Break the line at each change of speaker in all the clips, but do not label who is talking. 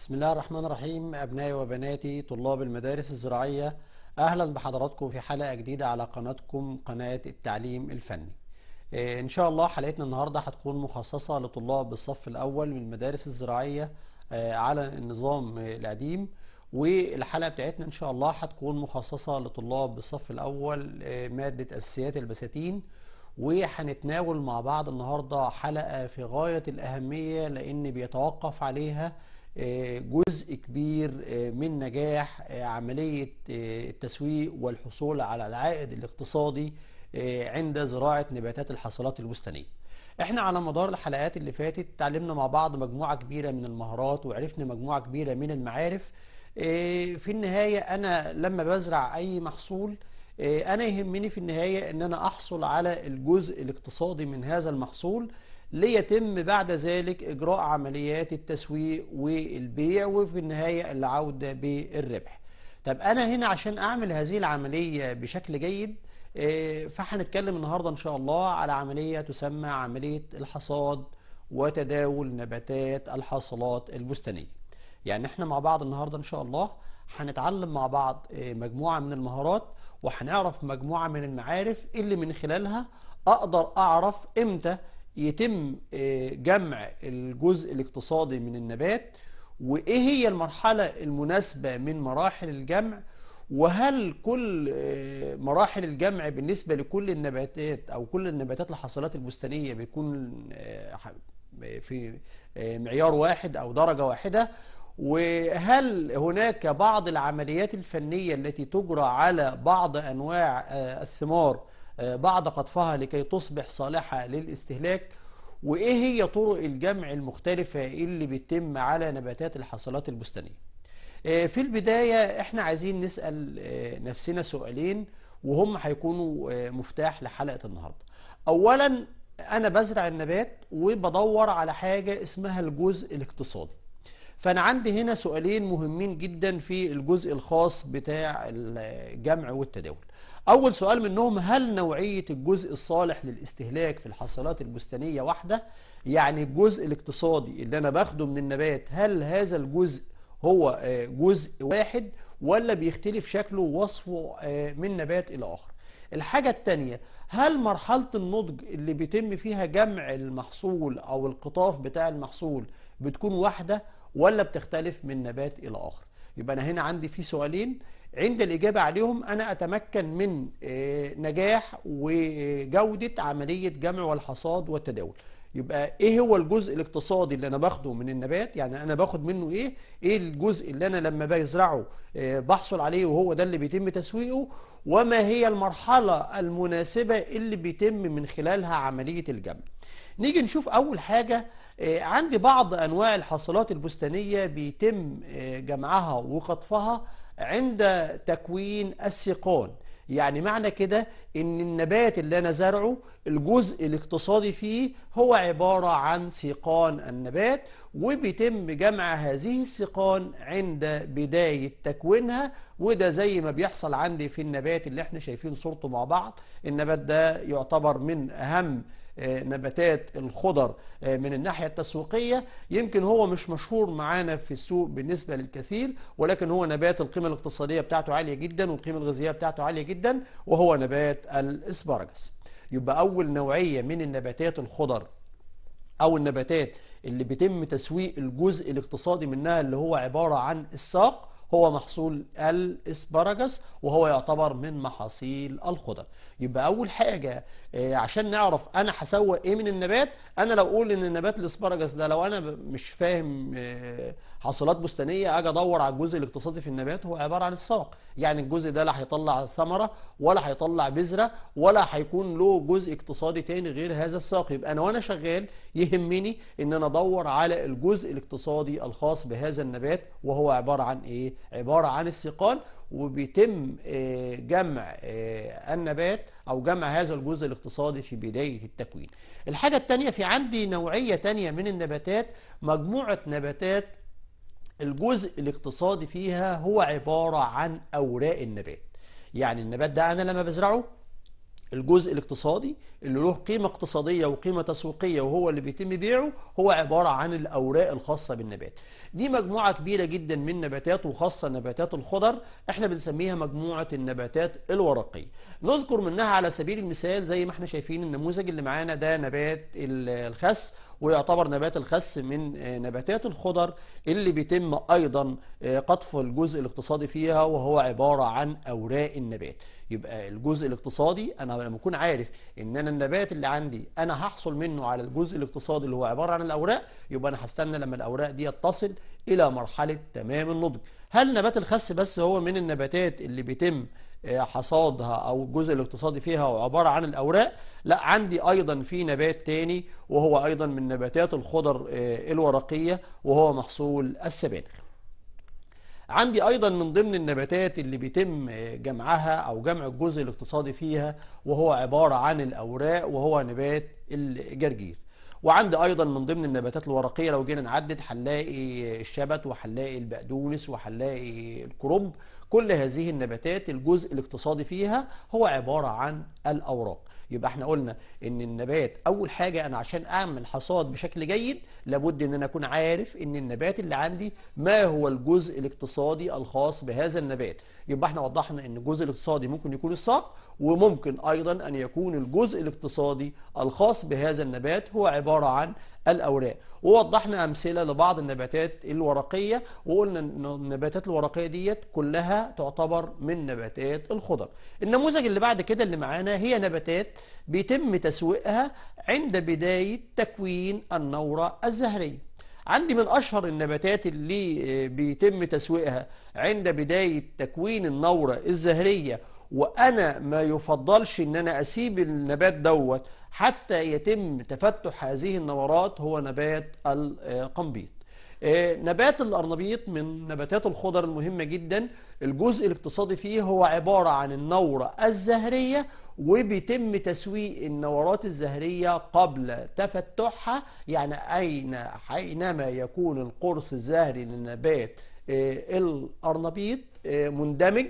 بسم الله الرحمن الرحيم أبنائي وبناتي طلاب المدارس الزراعية أهلا بحضراتكم في حلقة جديدة على قناتكم قناة التعليم الفني آه، إن شاء الله حلقتنا النهاردة هتكون مخصصة لطلاب الصف الأول من المدارس الزراعية آه، على النظام القديم والحلقة بتاعتنا إن شاء الله هتكون مخصصة لطلاب الصف الأول آه، مادة أساسيات البساتين وهنتناول مع بعض النهاردة حلقة في غاية الأهمية لأن بيتوقف عليها آه، جزء كبير آه، من نجاح آه، عملية التسويق والحصول على العائد الاقتصادي عند زراعة نباتات الحصلات البستانية احنا على مدار الحلقات اللي فاتت تعلمنا مع بعض مجموعة كبيرة من المهارات وعرفنا مجموعة كبيرة من المعارف في النهاية أنا لما بزرع أي محصول أنا يهمني في النهاية أن أنا أحصل على الجزء الاقتصادي من هذا المحصول ليتم بعد ذلك إجراء عمليات التسويق والبيع وفي النهاية العودة بالربح طب أنا هنا عشان أعمل هذه العملية بشكل جيد آه، فهنتكلم النهاردة إن شاء الله على عملية تسمى عملية الحصاد وتداول نباتات الحاصلات البستانية يعني احنا مع بعض النهاردة إن شاء الله هنتعلم مع بعض آه، مجموعة من المهارات وهنعرف مجموعة من المعارف اللي من خلالها أقدر أعرف إمتى يتم آه، جمع الجزء الاقتصادي من النبات وإيه هي المرحلة المناسبة من مراحل الجمع وهل كل آه، مراحل الجمع بالنسبة لكل النباتات أو كل النباتات الحاصلات البستانية بيكون آه، في معيار واحد أو درجة واحدة وهل هناك بعض العمليات الفنية التي تجرى على بعض أنواع الثمار بعد قطفها لكي تصبح صالحة للاستهلاك وإيه هي طرق الجمع المختلفة اللي بتتم على نباتات الحصلات البستانية آه، في البداية احنا عايزين نسأل آه، نفسنا سؤالين وهم هيكونوا آه، مفتاح لحلقة النهاردة أولا أنا بزرع النبات وبدور على حاجة اسمها الجزء الاقتصادي فأنا عندي هنا سؤالين مهمين جدا في الجزء الخاص بتاع الجمع والتداول أول سؤال منهم هل نوعية الجزء الصالح للاستهلاك في الحصلات البستانية واحدة؟ يعني الجزء الاقتصادي اللي أنا باخده من النبات هل هذا الجزء هو آه، جزء واحد ولا بيختلف شكله ووصفه آه، من نبات إلى آخر؟ الحاجة الثانية هل مرحلة النضج اللي بيتم فيها جمع المحصول أو القطاف بتاع المحصول بتكون واحدة ولا بتختلف من نبات إلى آخر؟ يبقى أنا هنا عندي في سؤالين عند الإجابة عليهم أنا أتمكن من آه، نجاح وجودة عملية جمع والحصاد والتداول يبقى إيه هو الجزء الاقتصادي اللي أنا باخده من النبات يعني أنا باخد منه إيه إيه الجزء اللي أنا لما بزرعه آه، بحصل عليه وهو ده اللي بيتم تسويقه وما هي المرحلة المناسبة اللي بيتم من خلالها عملية الجمع نيجي نشوف أول حاجة آه، عندي بعض أنواع الحصلات البستانية بيتم جمعها وقطفها عند تكوين السيقان يعني معنى كده ان النبات اللي انا زرعه الجزء الاقتصادي فيه هو عبارة عن سيقان النبات وبيتم جمع هذه السيقان عند بداية تكوينها وده زي ما بيحصل عندي في النبات اللي احنا شايفين صورته مع بعض النبات ده يعتبر من اهم آه، نباتات الخضر آه، من الناحية التسويقية يمكن هو مش مشهور معانا في السوق بالنسبة للكثير ولكن هو نبات القيمة الاقتصادية بتاعته عالية جدا والقيمة الغذائية بتاعته عالية جدا وهو نبات الإسبرجس يبقى أول نوعية من النباتات الخضر أو النباتات اللي بيتم تسويق الجزء الاقتصادي منها اللي هو عبارة عن الساق هو محصول الاسبرجس وهو يعتبر من محاصيل الخضر يبقى اول حاجه آه، عشان نعرف انا هسوق ايه من النبات انا لو اقول ان النبات الاسبرجس ده لو انا مش فاهم آه، حاصلات بستانيه اجي ادور على الجزء الاقتصادي في النبات هو عباره عن الساق يعني الجزء ده لا هيطلع ثمره ولا هيطلع بذره ولا هيكون له جزء اقتصادي تاني غير هذا الساق يبقى انا وانا شغال يهمني ان انا ادور على الجزء الاقتصادي الخاص بهذا النبات وهو عباره عن ايه عباره عن السيقان وبيتم آه، جمع آه، النبات او جمع هذا الجزء الاقتصادي في بدايه التكوين الحاجه الثانيه في عندي نوعيه ثانيه من النباتات مجموعه نباتات الجزء الاقتصادي فيها هو عبارة عن أوراق النبات يعني النبات ده أنا لما بزرعه الجزء الاقتصادي اللي له قيمة اقتصادية وقيمة تسويقية وهو اللي بيتم بيعه هو عبارة عن الأوراق الخاصة بالنبات دي مجموعة كبيرة جدا من نباتات وخاصة نباتات الخضر احنا بنسميها مجموعة النباتات الورقية نذكر منها على سبيل المثال زي ما احنا شايفين النموذج اللي معانا ده نبات الخس ويعتبر نبات الخس من آه، نباتات الخضر اللي بيتم أيضا آه، قطف الجزء الاقتصادي فيها وهو عبارة عن أوراق النبات يبقى الجزء الاقتصادي أنا لما أكون عارف إن أنا النبات اللي عندي أنا هحصل منه على الجزء الاقتصادي اللي هو عبارة عن الأوراق يبقى أنا هستنى لما الأوراق دي تصل إلى مرحلة تمام النضج هل نبات الخس بس هو من النباتات اللي بيتم آه، حصادها او الجزء الاقتصادي فيها عباره عن الاوراق لا عندي ايضا في نبات تاني وهو ايضا من نباتات الخضر آه، الورقيه وهو محصول السبانخ عندي ايضا من ضمن النباتات اللي بيتم آه، جمعها او جمع الجزء الاقتصادي فيها وهو عباره عن الاوراق وهو نبات الجرجير وعندي ايضا من ضمن النباتات الورقيه لو جينا نعدد هنلاقي الشبت وهنلاقي البقدونس وهنلاقي الكرنب كل هذه النباتات الجزء الاقتصادي فيها هو عبارة عن الأوراق يبقى احنا قلنا ان النبات اول حاجة انا عشان اعمل حصاد بشكل جيد لابد ان انا اكون عارف ان النبات اللي عندي ما هو الجزء الاقتصادي الخاص بهذا النبات يبقى احنا وضحنا ان الجزء الاقتصادي ممكن يكون الساق وممكن ايضا ان يكون الجزء الاقتصادي الخاص بهذا النبات هو عبارة عن الأوراق ووضحنا أمثلة لبعض النباتات الورقية وقلنا أن النباتات الورقية ديت كلها تعتبر من نباتات الخضر النموذج اللي بعد كده اللي معانا هي نباتات بيتم تسويقها عند بداية تكوين النورة الزهرية عندي من أشهر النباتات اللي آه، بيتم تسويقها عند بداية تكوين النورة الزهرية وانا ما يفضلش ان انا اسيب النبات دوت حتى يتم تفتح هذه النورات هو نبات القنبيط آه، نبات الارنبيط من نباتات الخضر المهمة جدا الجزء الاقتصادي فيه هو عبارة عن النورة الزهرية وبيتم تسويق النورات الزهرية قبل تفتحها يعني أين حينما يكون القرص الزهري للنبات آه، الارنبيط آه، مندمج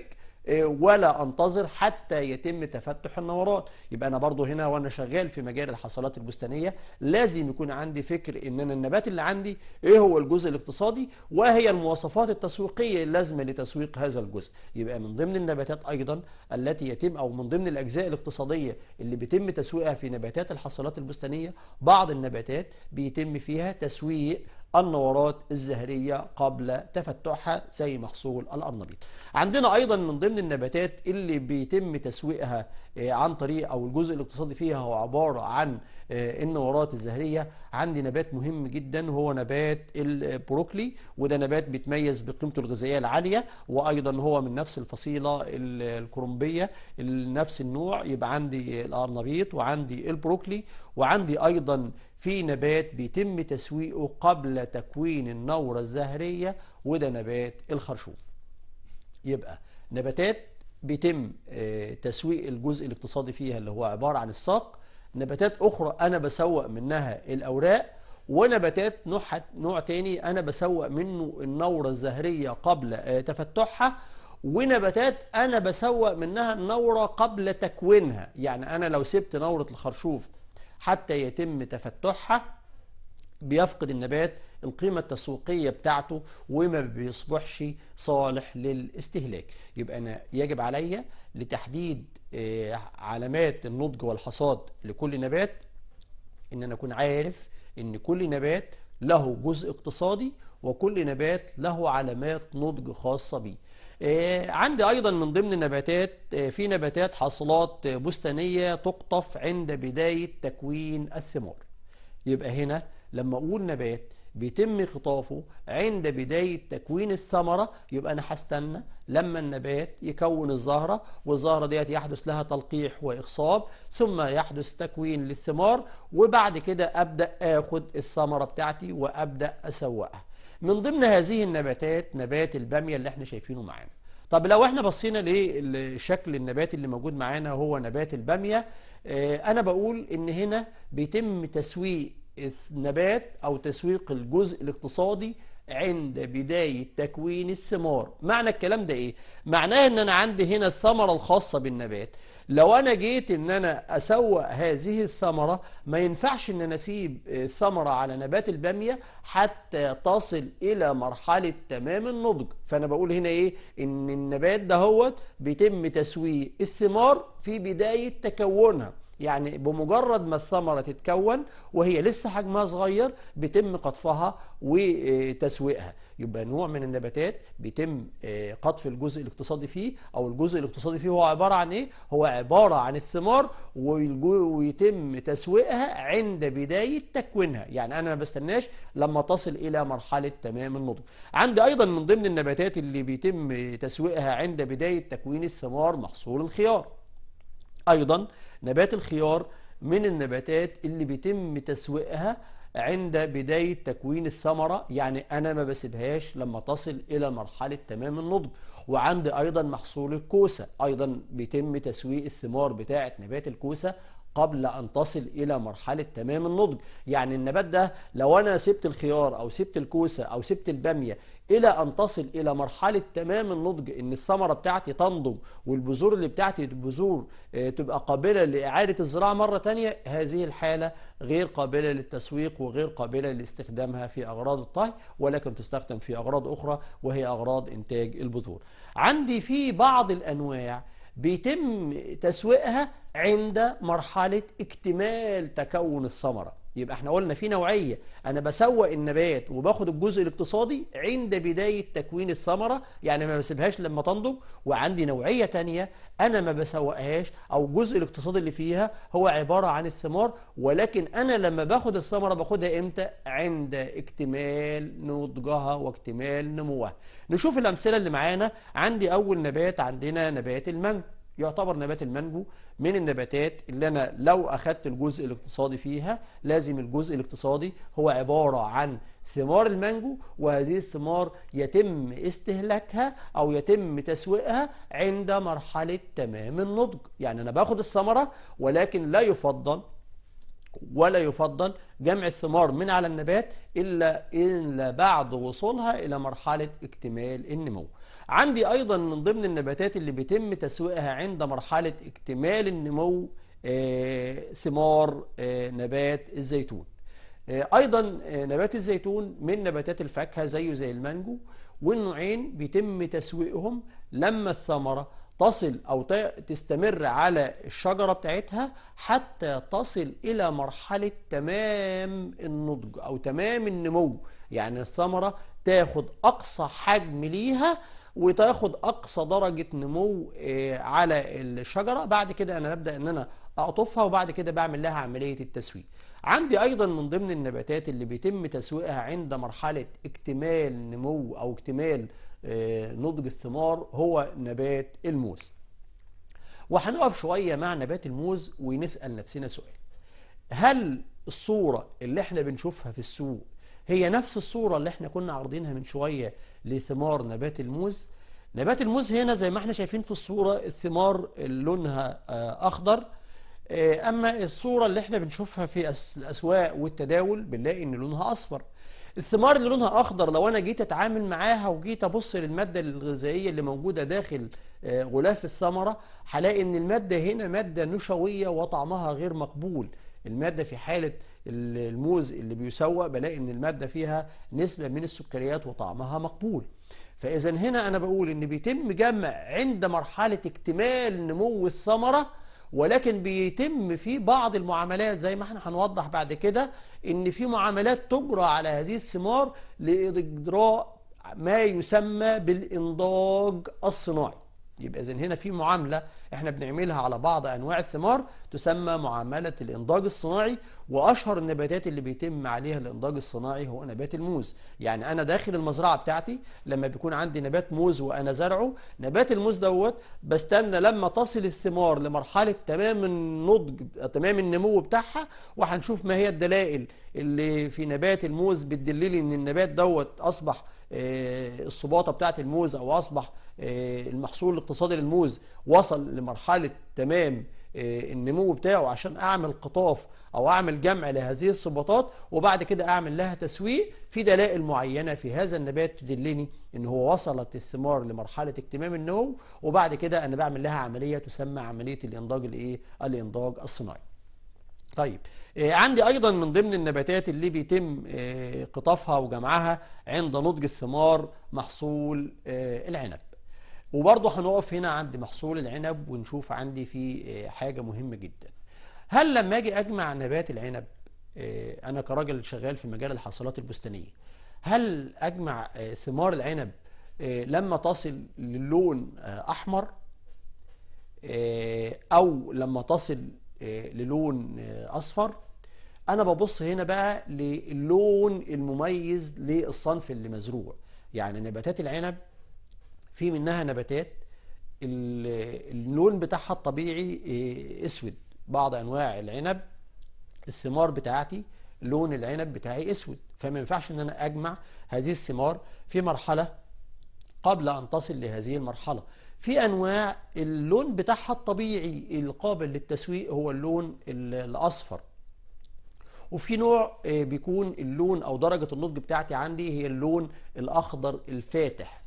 إيه، ولا انتظر حتى يتم تفتح النورات يبقى انا برضو هنا وانا شغال في مجال الحصلات البستانيه لازم يكون عندي فكر ان انا النبات اللي عندي ايه هو الجزء الاقتصادي وهي المواصفات التسويقيه اللازمه لتسويق هذا الجزء يبقى من ضمن النباتات ايضا التي يتم او من ضمن الاجزاء الاقتصاديه اللي بيتم تسويقها في نباتات الحصلات البستانيه بعض النباتات بيتم فيها تسويق النورات الزهرية قبل تفتحها زي محصول الأرنبيط عندنا أيضا من ضمن النباتات اللي بيتم تسويقها آه، عن طريق أو الجزء الاقتصادي فيها هو عبارة عن آه، النورات الزهرية عندي نبات مهم جدا هو نبات البروكلي وده نبات بيتميز بقيمته الغذائية العالية وأيضا هو من نفس الفصيلة الكرومبية نفس النوع يبقى عندي الأرنبيط وعندي البروكلي وعندي أيضا في نبات بيتم تسويقه قبل تكوين النورة الزهرية وده نبات الخرشوف يبقى نباتات بيتم آه، تسويق الجزء الاقتصادي فيها اللي هو عبارة عن الساق نباتات أخرى أنا بسوق منها الأوراق ونباتات نوع نوع تاني أنا بسوق منه النورة الزهرية قبل آه، تفتحها ونباتات أنا بسوق منها النورة قبل تكوينها يعني أنا لو سبت نورة الخرشوف حتى يتم تفتحها بيفقد النبات القيمة التسويقية بتاعته وما بيصبحش صالح للاستهلاك يبقى أنا يجب عليا لتحديد آه، علامات النضج والحصاد لكل نبات إن أنا أكون عارف إن كل نبات له جزء اقتصادي وكل نبات له علامات نضج خاصة بيه آه، عندي أيضا من ضمن النباتات آه، في نباتات حاصلات بستانية تقطف عند بداية تكوين الثمار يبقى هنا لما أقول نبات بيتم خطافه عند بداية تكوين الثمرة يبقى أنا هستنى لما النبات يكون الزهرة والزهرة ديت يحدث لها تلقيح وإخصاب ثم يحدث تكوين للثمار وبعد كده أبدأ آخد الثمرة بتاعتي وأبدأ أسوقها من ضمن هذه النباتات نبات البامية اللي احنا شايفينه معانا طب لو احنا بصينا لشكل النبات اللي موجود معانا هو نبات البامية آه، انا بقول ان هنا بيتم تسويق النبات او تسويق الجزء الاقتصادي عند بداية تكوين الثمار معنى الكلام ده ايه؟ معناه ان انا عندي هنا الثمرة الخاصة بالنبات لو انا جيت ان انا اسوق هذه الثمرة ما ينفعش ان انا اسيب الثمرة على نبات البامية حتى تصل الى مرحلة تمام النضج فانا بقول هنا ايه ان النبات دهوت بيتم تسويق الثمار في بداية تكونها يعني بمجرد ما الثمرة تتكون وهي لسه حجمها صغير بيتم قطفها وتسويقها يبقى نوع من النباتات بيتم آه، قطف الجزء الاقتصادي فيه او الجزء الاقتصادي فيه هو عباره عن ايه هو عباره عن الثمار ويتم تسويقها عند بدايه تكوينها يعني انا ما بستناش لما تصل الى مرحله تمام النضج عندي ايضا من ضمن النباتات اللي بيتم تسويقها عند بدايه تكوين الثمار محصول الخيار ايضا نبات الخيار من النباتات اللي بيتم تسويقها عند بداية تكوين الثمرة يعني أنا ما بسيبهاش لما تصل إلى مرحلة تمام النضج وعندي أيضا محصول الكوسة أيضا بيتم تسويق الثمار بتاعة نبات الكوسة قبل أن تصل إلى مرحلة تمام النضج يعني النبات ده لو أنا سبت الخيار أو سبت الكوسة أو سبت البامية إلى أن تصل إلى مرحلة تمام النضج إن الثمرة بتاعتي تنضج والبذور اللي بتاعتي البذور آه، تبقى قابلة لإعادة الزراعة مرة تانية هذه الحالة غير قابلة للتسويق وغير قابلة لاستخدامها في أغراض الطهي ولكن تستخدم في أغراض أخرى وهي أغراض إنتاج البذور عندي في بعض الأنواع بيتم تسويقها عند مرحلة اكتمال تكون الثمرة يبقى احنا قلنا في نوعية أنا بسوق النبات وباخد الجزء الاقتصادي عند بداية تكوين الثمرة يعني ما بسيبهاش لما تنضج وعندي نوعية تانية أنا ما بسوقهاش أو الجزء الاقتصادي اللي فيها هو عبارة عن الثمار ولكن أنا لما باخد الثمرة باخدها إمتى؟ عند اكتمال نضجها واكتمال نموها نشوف الأمثلة اللي معانا عندي أول نبات عندنا نبات المانجو يعتبر نبات المانجو من النباتات اللي أنا لو أخدت الجزء الاقتصادي فيها لازم الجزء الاقتصادي هو عبارة عن ثمار المانجو وهذه الثمار يتم استهلاكها أو يتم تسويقها عند مرحلة تمام النضج يعني أنا باخد الثمرة ولكن لا يفضل ولا يفضل جمع الثمار من على النبات إلا, إلا بعد وصولها إلى مرحلة اكتمال النمو عندي أيضا من ضمن النباتات اللي بيتم تسويقها عند مرحلة اكتمال النمو آه، ثمار آه، نبات الزيتون آه، أيضا نبات الزيتون من نباتات الفاكهة زيه زي المانجو والنوعين بيتم تسويقهم لما الثمرة تصل أو تستمر على الشجرة بتاعتها حتى تصل إلى مرحلة تمام النضج أو تمام النمو يعني الثمرة تاخد أقصى حجم ليها وتاخد اقصى درجه نمو آه، على الشجره بعد كده انا ببدا ان انا اقطفها وبعد كده بعمل لها عمليه التسويق عندي ايضا من ضمن النباتات اللي بيتم تسويقها عند مرحله اكتمال نمو او اكتمال آه، نضج الثمار هو نبات الموز وهنقف شويه مع نبات الموز ونسال نفسنا سؤال هل الصوره اللي احنا بنشوفها في السوق هي نفس الصوره اللي احنا كنا عارضينها من شويه لثمار نبات الموز نبات الموز هنا زي ما احنا شايفين في الصورة الثمار لونها آه، أخضر آه، أما الصورة اللي احنا بنشوفها في الأسواق والتداول بنلاقي إن لونها أصفر الثمار اللي لونها أخضر لو أنا جيت أتعامل معاها وجيت أبص للمادة الغذائية اللي موجودة داخل آه، غلاف الثمرة هلاقي إن المادة هنا مادة نشوية وطعمها غير مقبول المادة في حالة الموز اللي بيسوى بلاقي ان الماده فيها نسبه من السكريات وطعمها مقبول فاذا هنا انا بقول ان بيتم جمع عند مرحله اكتمال نمو الثمره ولكن بيتم في بعض المعاملات زي ما احنا هنوضح بعد كده ان في معاملات تجرى على هذه الثمار لاجراء ما يسمى بالانضاج الصناعي يبقى اذا هنا في معامله احنا بنعملها على بعض انواع الثمار تسمى معامله الانضاج الصناعي واشهر النباتات اللي بيتم عليها الانضاج الصناعي هو نبات الموز يعني انا داخل المزرعه بتاعتي لما بيكون عندي نبات موز وانا زرعه نبات الموز دوت بستنى لما تصل الثمار لمرحله تمام النضج تمام النمو بتاعها وهنشوف ما هي الدلائل اللي في نبات الموز بتدللي ان النبات دوت اصبح آه، الصباطه بتاعه الموز او اصبح آه، المحصول الاقتصادي للموز وصل لمرحله تمام آه، النمو بتاعه عشان اعمل قطاف او اعمل جمع لهذه الصباطات وبعد كده اعمل لها تسويق في دلائل معينه في هذا النبات تدلني ان هو وصلت الثمار لمرحله اكتمام النمو وبعد كده انا بعمل لها عمليه تسمى عمليه الانضاج الايه الانضاج الصناعي طيب آه، عندي ايضا من ضمن النباتات اللي بيتم آه، قطافها وجمعها عند نضج الثمار محصول آه، العنب وبرضه هنقف هنا عند محصول العنب ونشوف عندي في حاجة مهمة جدا هل لما اجي اجمع نبات العنب انا كراجل شغال في مجال الحاصلات البستانية هل اجمع ثمار العنب لما تصل للون احمر او لما تصل آه، للون آه، اصفر انا ببص هنا بقى للون المميز للصنف اللي مزروع يعني نباتات العنب في منها نباتات اللون بتاعها الطبيعي آه، اسود بعض انواع العنب الثمار بتاعتي لون العنب بتاعي اسود فما ينفعش ان انا اجمع هذه الثمار في مرحله قبل ان تصل لهذه المرحله في أنواع اللون بتاعها الطبيعي القابل للتسويق هو اللون الأصفر وفي نوع آه، بيكون اللون أو درجة النضج بتاعتي عندي هي اللون الأخضر الفاتح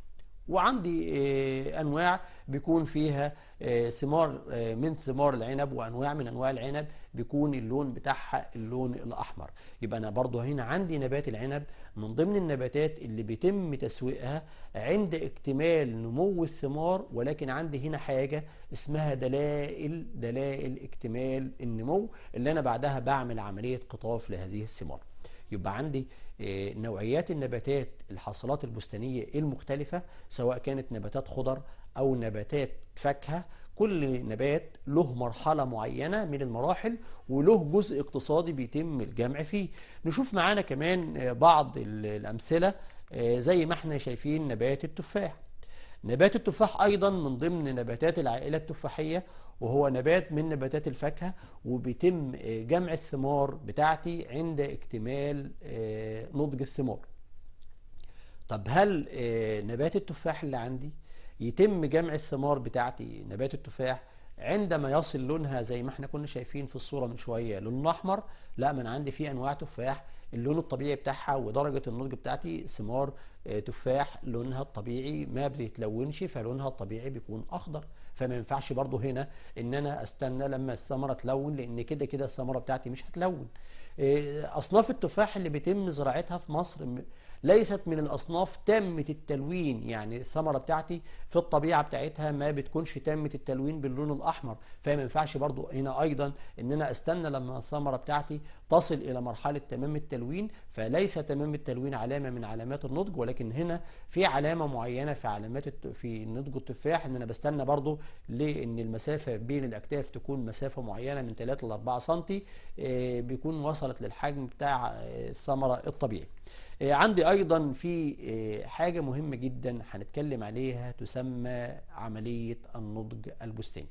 وعندي آه، انواع بيكون فيها آه، ثمار آه، من ثمار العنب وانواع من انواع العنب بيكون اللون بتاعها اللون الاحمر يبقى انا برضو هنا عندي نبات العنب من ضمن النباتات اللي بيتم تسويقها عند اكتمال نمو الثمار ولكن عندي هنا حاجه اسمها دلائل دلائل اكتمال النمو اللي انا بعدها بعمل عمليه قطاف لهذه الثمار يبقى عندي آه، نوعيات النباتات الحاصلات البستانية المختلفة سواء كانت نباتات خضر أو نباتات فاكهة كل نبات له مرحلة معينة من المراحل وله جزء اقتصادي بيتم الجمع فيه نشوف معانا كمان آه، بعض الأمثلة آه، زي ما احنا شايفين نبات التفاح نبات التفاح أيضا من ضمن نباتات العائلة التفاحية وهو نبات من نباتات الفاكهة وبيتم آه، جمع الثمار بتاعتي عند اكتمال آه، نضج الثمار طب هل آه، نبات التفاح اللي عندي يتم جمع الثمار بتاعتي نبات التفاح عندما يصل لونها زي ما احنا كنا شايفين في الصورة من شوية لون أحمر لا من عندي في أنواع تفاح اللون الطبيعي بتاعها ودرجه النضج بتاعتي ثمار آه، تفاح لونها الطبيعي ما بيتلونش فلونها الطبيعي بيكون اخضر فما ينفعش برضو هنا ان انا استنى لما الثمره تلون لان كده كده الثمره بتاعتي مش هتلون آه، اصناف التفاح اللي بيتم زراعتها في مصر ليست من الاصناف تامه التلوين يعني الثمره بتاعتي في الطبيعه بتاعتها ما بتكونش تامه التلوين باللون الاحمر فما ينفعش برضو هنا ايضا ان انا استنى لما الثمره بتاعتي تصل إلى مرحلة تمام التلوين فليس تمام التلوين علامة من علامات النضج ولكن هنا في علامة معينة في علامات في نضج التفاح إن أنا بستنى برضو لأن المسافة بين الأكتاف تكون مسافة معينة من 3 ل 4 سم بيكون وصلت للحجم بتاع آه، الثمرة الطبيعي آه، عندي أيضا في آه، حاجة مهمة جدا هنتكلم عليها تسمى عملية النضج البستاني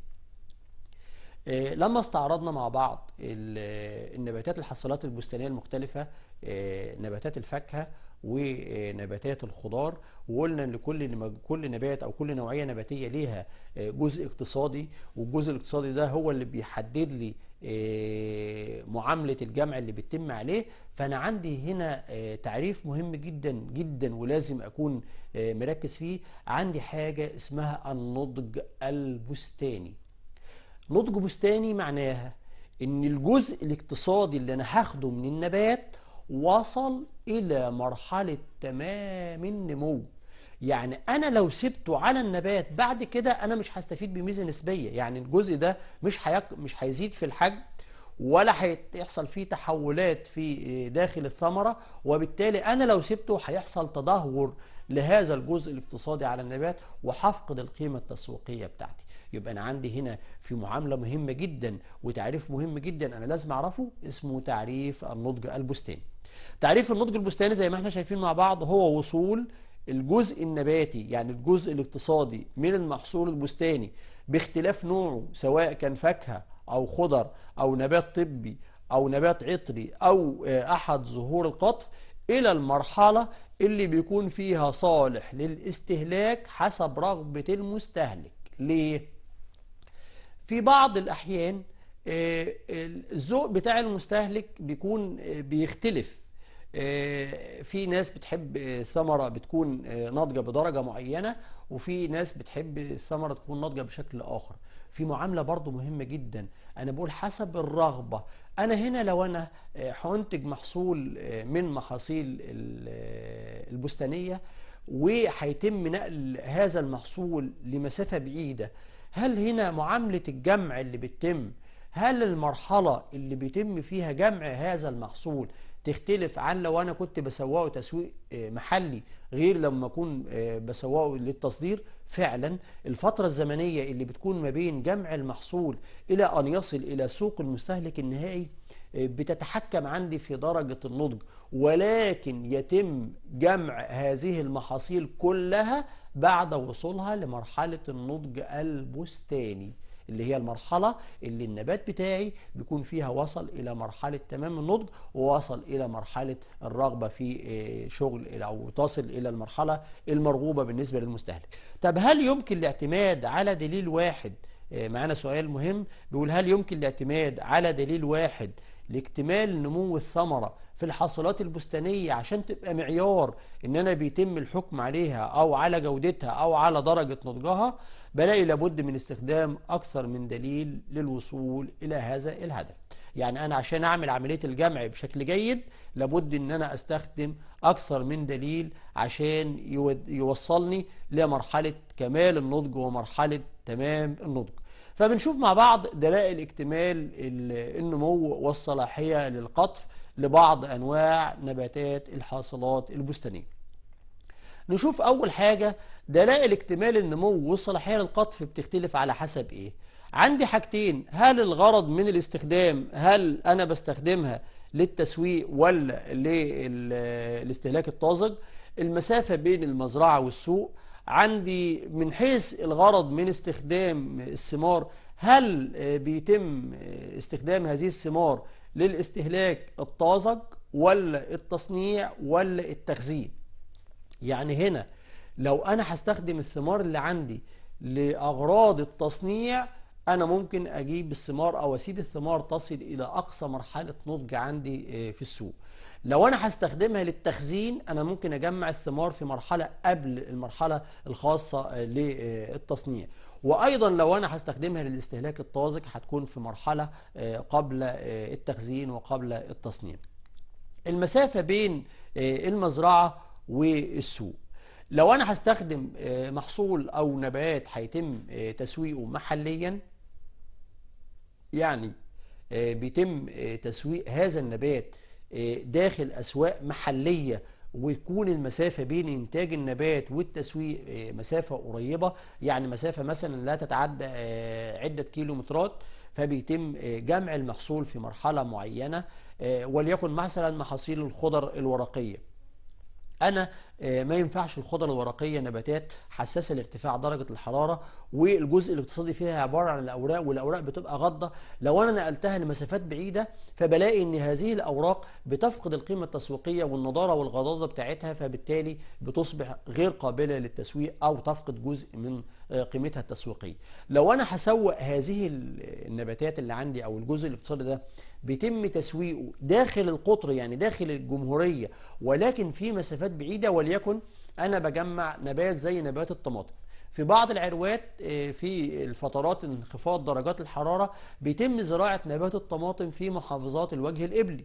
آه، لما استعرضنا مع بعض آه، النباتات الحصلات البستانيه المختلفه آه، نباتات الفاكهه ونباتات الخضار وقلنا ان كل كل نبات او كل نوعيه نباتيه ليها جزء اقتصادي والجزء الاقتصادي ده هو اللي بيحدد لي معامله الجمع اللي بتتم عليه فانا عندي هنا تعريف مهم جدا جدا ولازم اكون مركز فيه عندي حاجه اسمها النضج البستاني نضج بستاني معناها ان الجزء الاقتصادي اللي انا هاخده من النبات وصل الى مرحلة تمام النمو يعني انا لو سبته على النبات بعد كده انا مش هستفيد بميزة نسبية يعني الجزء ده مش هيك مش هيزيد في الحجم ولا هيحصل فيه تحولات في آه، داخل الثمرة وبالتالي انا لو سبته هيحصل تدهور لهذا الجزء الاقتصادي على النبات وهفقد القيمة التسويقية بتاعتي يبقى انا عندي هنا في معامله مهمه جدا وتعريف مهم جدا انا لازم اعرفه اسمه تعريف النضج البستاني تعريف النضج البستاني زي ما احنا شايفين مع بعض هو وصول الجزء النباتي يعني الجزء الاقتصادي من المحصول البستاني باختلاف نوعه سواء كان فاكهه او خضر او نبات طبي او نبات عطري او آه، احد ظهور القطف الى المرحله اللي بيكون فيها صالح للاستهلاك حسب رغبه المستهلك ليه في بعض الأحيان آه، الذوق بتاع المستهلك بيكون آه، بيختلف آه، في ناس بتحب ثمرة بتكون ناضجة بدرجة معينة وفي ناس بتحب الثمرة تكون ناضجة بشكل آخر في معاملة برضو مهمة جدا أنا بقول حسب الرغبة أنا هنا لو أنا هنتج محصول من محاصيل البستانية وهيتم نقل هذا المحصول لمسافة بعيدة هل هنا معاملة الجمع اللي بتتم هل المرحلة اللي بيتم فيها جمع هذا المحصول تختلف عن لو أنا كنت بسوقه تسويق آه، محلي غير لما أكون آه، بسوقه للتصدير فعلا الفترة الزمنية اللي بتكون ما بين جمع المحصول إلى أن يصل إلى سوق المستهلك النهائي آه، بتتحكم عندي في درجة النضج ولكن يتم جمع هذه المحاصيل كلها بعد وصولها لمرحلة النضج البستاني اللي هي المرحلة اللي النبات بتاعي بيكون فيها وصل إلى مرحلة تمام النضج ووصل إلى مرحلة الرغبة في آه، شغل أو تصل إلى المرحلة المرغوبة بالنسبة للمستهلك طب هل يمكن الاعتماد على دليل واحد آه، معانا سؤال مهم بيقول هل يمكن الاعتماد على دليل واحد لاكتمال نمو الثمرة في الحاصلات البستانية عشان تبقى معيار ان انا بيتم الحكم عليها او على جودتها او على درجة نضجها بلاقي لابد من استخدام اكثر من دليل للوصول الى هذا الهدف يعني انا عشان اعمل عملية الجمع بشكل جيد لابد ان انا استخدم اكثر من دليل عشان يوصلني لمرحلة كمال النضج ومرحلة تمام النضج فبنشوف مع بعض دلائل اكتمال النمو والصلاحية للقطف لبعض أنواع نباتات الحاصلات البستانية نشوف أول حاجة دلائل اكتمال النمو والصلاحية للقطف بتختلف على حسب إيه عندي حاجتين هل الغرض من الاستخدام هل أنا بستخدمها للتسويق ولا للاستهلاك الطازج المسافة بين المزرعة والسوق عندي من حيث الغرض من استخدام الثمار هل بيتم استخدام هذه الثمار للاستهلاك الطازج ولا التصنيع ولا التخزين يعني هنا لو انا هستخدم الثمار اللي عندي لاغراض التصنيع انا ممكن اجيب الثمار او اسيب الثمار تصل الى اقصى مرحله نضج عندي آه، في السوق لو انا هستخدمها للتخزين انا ممكن اجمع الثمار في مرحله قبل المرحله الخاصه آه، للتصنيع وايضا لو انا هستخدمها للاستهلاك الطازج هتكون في مرحله آه، قبل آه، التخزين وقبل التصنيع المسافه بين المزرعه والسوق لو انا هستخدم محصول او نبات هيتم تسويقه محليا يعني بيتم تسويق هذا النبات داخل أسواق محلية ويكون المسافة بين إنتاج النبات والتسويق آه، مسافة قريبة يعني مسافة مثلا لا تتعدى آه، عدة كيلومترات فبيتم آه، جمع المحصول في مرحلة معينة وليكن مثلا محاصيل الخضر الورقية أنا آه، ما ينفعش الخضر الورقيه نباتات حساسه لارتفاع درجه الحراره والجزء الاقتصادي فيها عباره عن الاوراق والاوراق بتبقى غضه لو انا نقلتها لمسافات بعيده فبلاقي ان هذه الاوراق بتفقد القيمه التسويقيه والنضاره والغضاضه بتاعتها فبالتالي بتصبح غير قابله للتسويق او تفقد جزء من آه، قيمتها التسويقيه لو انا هسوق هذه النباتات اللي عندي او الجزء الاقتصادي ده بيتم تسويقه داخل القطر يعني داخل الجمهوريه ولكن في مسافات بعيده ولي وليكن انا بجمع نبات زي نبات الطماطم في بعض العروات آه، في الفترات انخفاض درجات الحرارة بيتم زراعة نبات الطماطم في محافظات الوجه الإبلي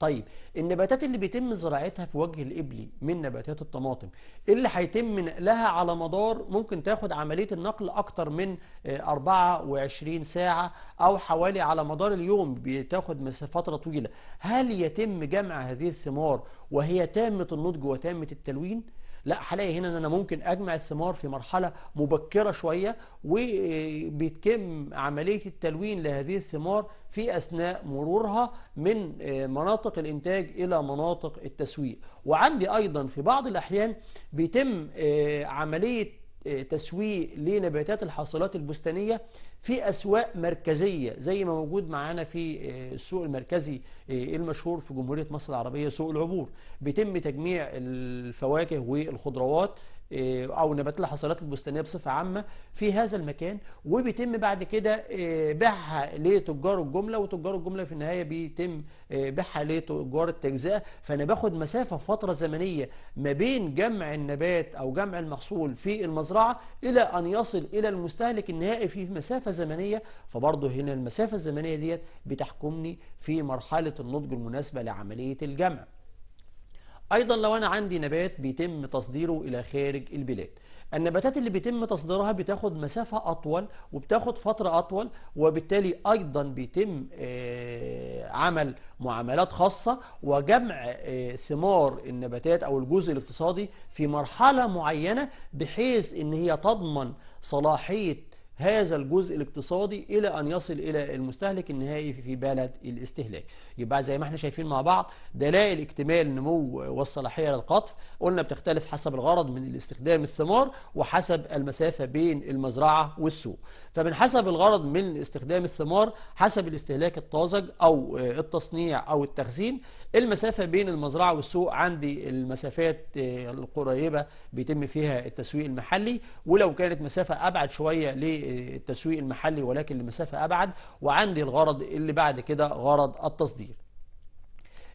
طيب النباتات اللي بيتم زراعتها في وجه الإبلي من نباتات الطماطم إيه اللي هيتم نقلها على مدار ممكن تاخد عملية النقل أكتر من 24 آه، ساعة أو حوالي على مدار اليوم بتاخد فترة طويلة هل يتم جمع هذه الثمار وهي تامة النضج وتامة التلوين؟ لا هلاقي هنا ان انا ممكن اجمع الثمار في مرحله مبكره شويه وبيتم عمليه التلوين لهذه الثمار في اثناء مرورها من آه، مناطق الانتاج الى مناطق التسويق وعندي ايضا في بعض الاحيان بيتم آه، عمليه آه، تسويق لنباتات الحاصلات البستانيه في أسواق مركزية زي ما موجود معانا في آه، السوق المركزي آه، المشهور في جمهورية مصر العربية سوق العبور بيتم تجميع الفواكه والخضروات آه، او نبات الحصيلات البستانيه بصفه عامه في هذا المكان وبيتم بعد كده آه، بيعها لتجار الجمله وتجار الجمله في النهايه بيتم آه، بيعها لتجار التجزئه فانا باخد مسافه فتره زمنيه ما بين جمع النبات او جمع المحصول في المزرعه الى ان يصل الى المستهلك النهائي في مسافه زمنيه فبرضه هنا المسافه الزمنيه ديت بتحكمني في مرحله النضج المناسبه لعمليه الجمع أيضا لو أنا عندي نبات بيتم تصديره إلى خارج البلاد النباتات اللي بيتم تصديرها بتاخد مسافة أطول وبتاخد فترة أطول وبالتالي أيضا بيتم آه، عمل معاملات خاصة وجمع آه، ثمار النباتات أو الجزء الاقتصادي في مرحلة معينة بحيث إن هي تضمن صلاحية هذا الجزء الاقتصادي إلى أن يصل إلى المستهلك النهائي في بلد الاستهلاك يبقى زي ما احنا شايفين مع بعض دلائل اكتمال النمو والصلاحية للقطف قلنا بتختلف حسب الغرض من الاستخدام الثمار وحسب المسافة بين المزرعة والسوق فمن حسب الغرض من استخدام الثمار حسب الاستهلاك الطازج أو التصنيع أو التخزين المسافة بين المزرعة والسوق عندي المسافات آه، القريبة بيتم فيها التسويق المحلي ولو كانت مسافة أبعد شوية للتسويق المحلي ولكن لمسافة أبعد وعندي الغرض اللي بعد كده غرض التصدير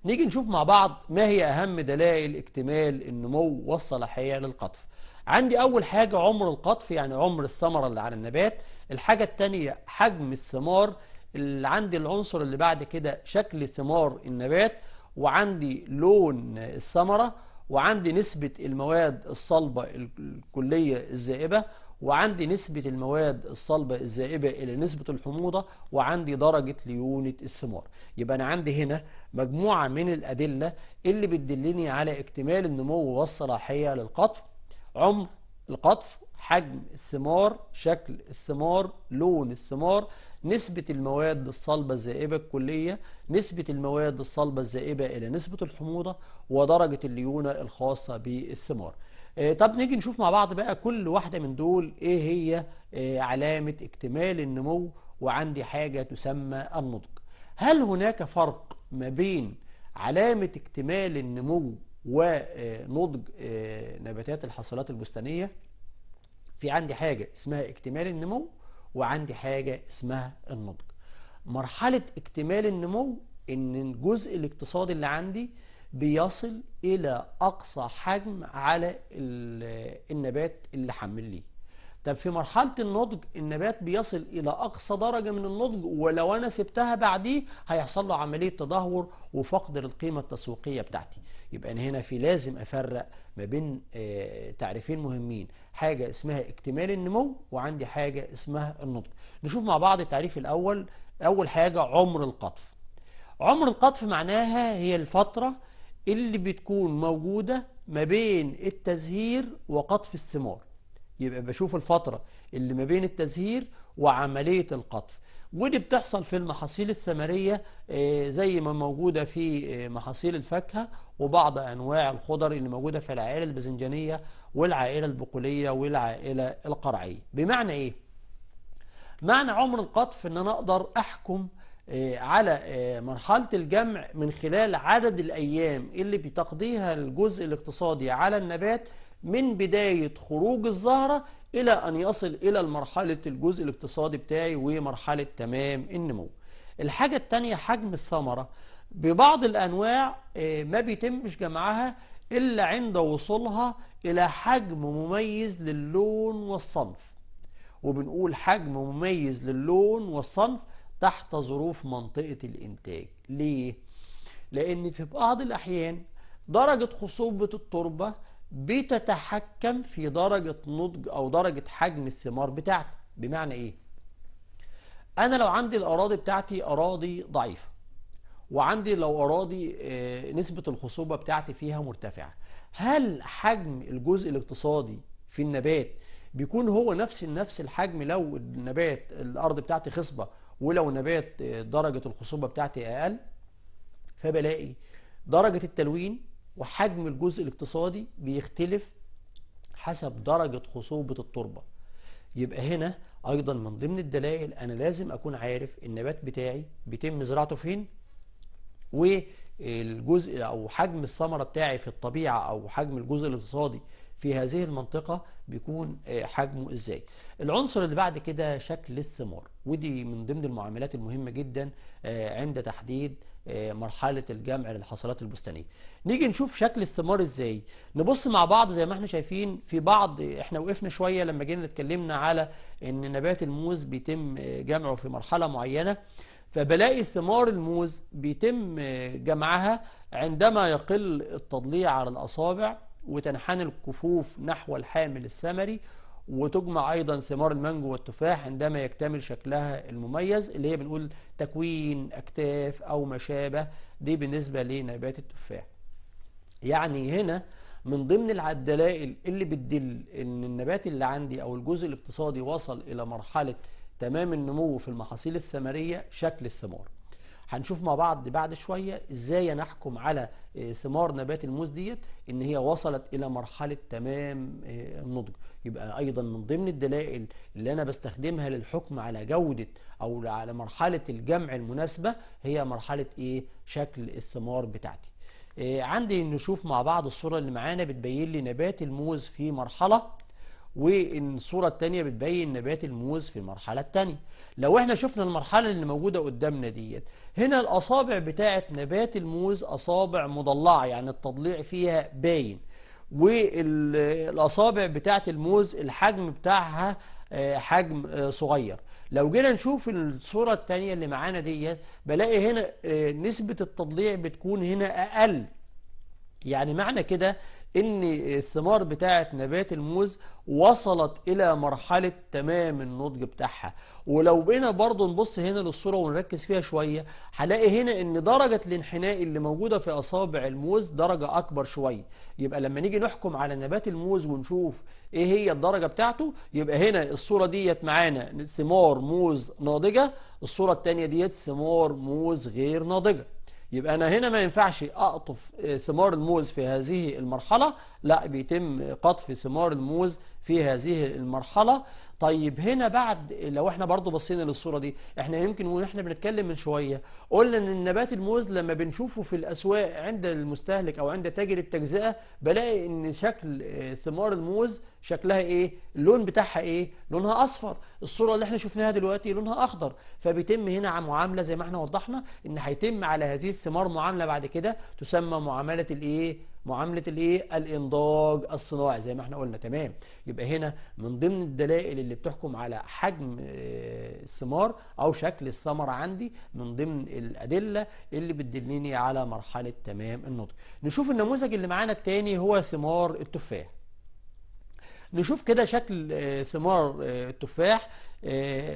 نيجي نشوف مع بعض ما هي أهم دلائل اكتمال النمو والصلاحية للقطف عندي أول حاجة عمر القطف يعني عمر الثمرة اللي على النبات الحاجة التانية حجم الثمار اللي عندي العنصر اللي بعد كده شكل ثمار النبات وعندي لون الثمرة وعندي نسبة المواد الصلبة الكلية الزائبة وعندي نسبة المواد الصلبة الزائبة إلى نسبة الحموضة وعندي درجة ليونة الثمار يبقى أنا عندي هنا مجموعة من الأدلة اللي بتدلني على اكتمال النمو والصلاحية للقطف عمر القطف حجم الثمار شكل الثمار لون الثمار نسبة المواد الصلبة الذائبة الكلية نسبة المواد الصلبة الذائبة إلى نسبة الحموضة ودرجة الليونة الخاصة بالثمار آه، طب نيجي نشوف مع بعض بقى كل واحدة من دول إيه هي آه، علامة اكتمال النمو وعندي حاجة تسمى النضج هل هناك فرق ما بين علامة اكتمال النمو ونضج آه، نباتات الحصيلات البستانية في عندي حاجة اسمها اكتمال النمو وعندي حاجة اسمها النضج مرحلة اكتمال النمو ان الجزء الاقتصادي اللي عندي بيصل الى اقصى حجم على النبات اللي حمل ليه طب في مرحلة النضج النبات بيصل إلى أقصى درجة من النضج ولو أنا سبتها بعديه هيحصل له عملية تدهور وفقد للقيمة التسويقية بتاعتي يبقى أنا هنا في لازم أفرق ما بين آه، تعريفين مهمين حاجة اسمها اكتمال النمو وعندي حاجة اسمها النضج نشوف مع بعض التعريف الأول أول حاجة عمر القطف عمر القطف معناها هي الفترة اللي بتكون موجودة ما بين التزهير وقطف الثمار يبقى بشوف الفترة اللي ما بين التزهير وعملية القطف ودي بتحصل في المحاصيل الثمرية آه، زي ما موجودة في آه، محاصيل الفاكهة وبعض أنواع الخضر اللي موجودة في العائلة الباذنجانية والعائلة البقولية والعائلة القرعية بمعنى ايه؟ معنى عمر القطف ان انا اقدر احكم آه، على آه، مرحلة الجمع من خلال عدد الأيام اللي بتقضيها الجزء الاقتصادي على النبات من بداية خروج الزهرة إلى أن يصل إلى مرحلة الجزء الاقتصادي بتاعي ومرحلة تمام النمو الحاجة التانية حجم الثمرة ببعض الأنواع آه، ما بيتمش جمعها إلا عند وصولها إلى حجم مميز للون والصنف وبنقول حجم مميز للون والصنف تحت ظروف منطقة الإنتاج ليه؟ لأن في بعض الأحيان درجة خصوبة التربة بتتحكم في درجة نضج أو درجة حجم الثمار بتاعتي بمعنى إيه؟ أنا لو عندي الأراضي بتاعتي أراضي ضعيفة وعندي لو أراضي آه، نسبة الخصوبة بتاعتي فيها مرتفعة هل حجم الجزء الاقتصادي في النبات بيكون هو نفس نفس الحجم لو النبات الارض بتاعتي خصبه ولو نبات درجه الخصوبه بتاعتي اقل فبلاقي درجه التلوين وحجم الجزء الاقتصادي بيختلف حسب درجه خصوبه التربه يبقى هنا ايضا من ضمن الدلائل انا لازم اكون عارف النبات بتاعي بيتم زراعته فين الجزء او حجم الثمره بتاعي في الطبيعه او حجم الجزء الاقتصادي في هذه المنطقه بيكون آه، حجمه ازاي العنصر اللي بعد كده شكل الثمار ودي من ضمن المعاملات المهمه جدا آه، عند تحديد آه، مرحله الجمع للحصلات البستانيه نيجي نشوف شكل الثمار ازاي نبص مع بعض زي ما احنا شايفين في بعض احنا وقفنا شويه لما جينا اتكلمنا على ان نبات الموز بيتم جمعه في مرحله معينه فبلاقي ثمار الموز بيتم جمعها عندما يقل التضليع على الأصابع وتنحني الكفوف نحو الحامل الثمري وتجمع أيضا ثمار المانجو والتفاح عندما يكتمل شكلها المميز اللي هي بنقول تكوين أكتاف أو ما شابه دي بالنسبة لنبات التفاح يعني هنا من ضمن الدلائل اللي بتدل ان النبات اللي عندي او الجزء الاقتصادي وصل الى مرحله تمام النمو في المحاصيل الثمريه شكل الثمار هنشوف مع بعض بعد شويه ازاي نحكم على آه، ثمار نبات الموز ديت ان هي وصلت الى مرحله تمام آه، النضج يبقى ايضا من ضمن الدلائل اللي انا بستخدمها للحكم على جوده او على مرحله الجمع المناسبه هي مرحله ايه شكل الثمار بتاعتي آه، عندي نشوف مع بعض الصوره اللي معانا بتبين لي نبات الموز في مرحله والصورة التانية بتبين نبات الموز في المرحلة التانية لو احنا شفنا المرحلة اللي موجودة قدامنا ديت هنا الأصابع بتاعة نبات الموز أصابع مضلعة يعني التضليع فيها باين والأصابع بتاعة الموز الحجم بتاعها آه، حجم آه، صغير لو جينا نشوف الصورة التانية اللي معانا ديت بلاقي هنا آه، نسبة التضليع بتكون هنا أقل يعني معنى كده ان الثمار بتاعه نبات الموز وصلت الى مرحله تمام النضج بتاعها ولو بينا برضو نبص هنا للصوره ونركز فيها شويه هنلاقي هنا ان درجه الانحناء اللي موجوده في اصابع الموز درجه اكبر شويه يبقى لما نيجي نحكم على نبات الموز ونشوف ايه هي الدرجه بتاعته يبقى هنا الصوره ديت معانا ثمار موز ناضجه الصوره الثانيه ديت ثمار موز غير ناضجه يبقى أنا هنا ما ينفعش أقطف آه، ثمار الموز في هذه المرحلة لا بيتم قطف ثمار الموز في هذه المرحلة طيب هنا بعد لو احنا برضو بصينا للصورة دي احنا يمكن واحنا بنتكلم من شوية قلنا ان النبات الموز لما بنشوفه في الاسواق عند المستهلك او عند تاجر التجزئة بلاقي ان شكل آه، ثمار الموز شكلها ايه اللون بتاعها ايه لونها اصفر الصورة اللي احنا شفناها دلوقتي لونها اخضر فبيتم هنا معاملة زي ما احنا وضحنا ان هيتم على هذه الثمار معاملة بعد كده تسمى معاملة الايه معامله الايه الانضاج الصناعي زي ما احنا قلنا تمام يبقى هنا من ضمن الدلائل اللي بتحكم على حجم آه، الثمار او شكل الثمر عندي من ضمن الادله اللي بتدلني على مرحله تمام النضج نشوف النموذج اللي معانا التاني هو ثمار التفاح نشوف كده شكل آه، ثمار آه، التفاح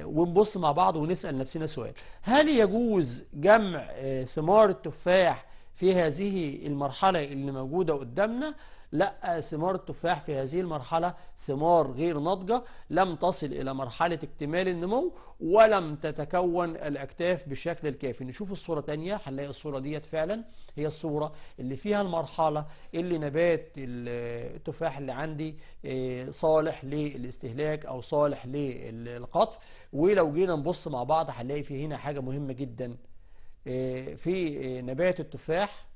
ونبص مع بعض ونسأل نفسنا سؤال هل يجوز جمع ثمار التفاح في هذه المرحلة اللي موجودة قدامنا لا ثمار التفاح في هذه المرحلة ثمار غير ناضجة لم تصل إلى مرحلة اكتمال النمو ولم تتكون الأكتاف بالشكل الكافي نشوف الصورة تانية هنلاقي الصورة ديت فعلا هي الصورة اللي فيها المرحلة اللي نبات التفاح اللي عندي آه، صالح للاستهلاك أو صالح للقطف ولو جينا نبص مع بعض هنلاقي في هنا حاجة مهمة جدا آه، في آه، نبات التفاح